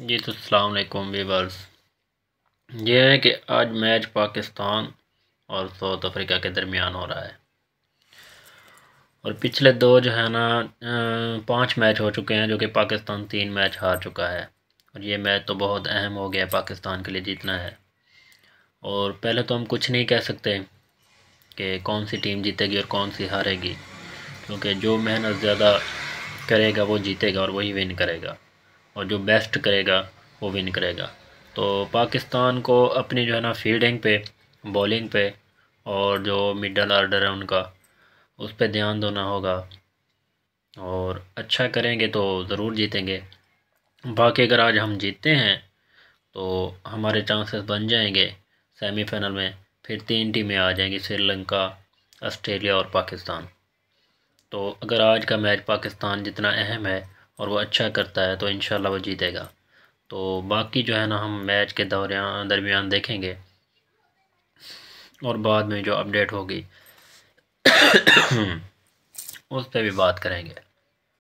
जी तो अलकुम वीवर्स ये है कि आज मैच पाकिस्तान और साउथ अफ्रीका के दरमियान हो रहा है और पिछले दो जो है ना पांच मैच हो चुके हैं जो कि पाकिस्तान तीन मैच हार चुका है और ये मैच तो बहुत अहम हो गया पाकिस्तान के लिए जीतना है और पहले तो हम कुछ नहीं कह सकते कि कौन सी टीम जीतेगी और कौन सी हारेगी क्योंकि जो मेहनत ज़्यादा करेगा वो जीतेगा और वही विन करेगा और जो बेस्ट करेगा वो विन करेगा तो पाकिस्तान को अपनी जो है ना फील्डिंग पे बॉलिंग पे और जो मिडल आर्डर है उनका उस पर ध्यान देना होगा और अच्छा करेंगे तो ज़रूर जीतेंगे बाकी अगर आज हम जीतते हैं तो हमारे चांसेस बन जाएंगे सेमीफाइनल में फिर तीन टीमें आ जाएंगी श्रीलंका ऑस्ट्रेलिया और पाकिस्तान तो अगर आज का मैच पाकिस्तान जितना अहम है और वो अच्छा करता है तो इन वो जीतेगा तो बाकी जो है ना हम मैच के दौरान दरमियान देखेंगे और बाद में जो अपडेट होगी उस पर भी बात करेंगे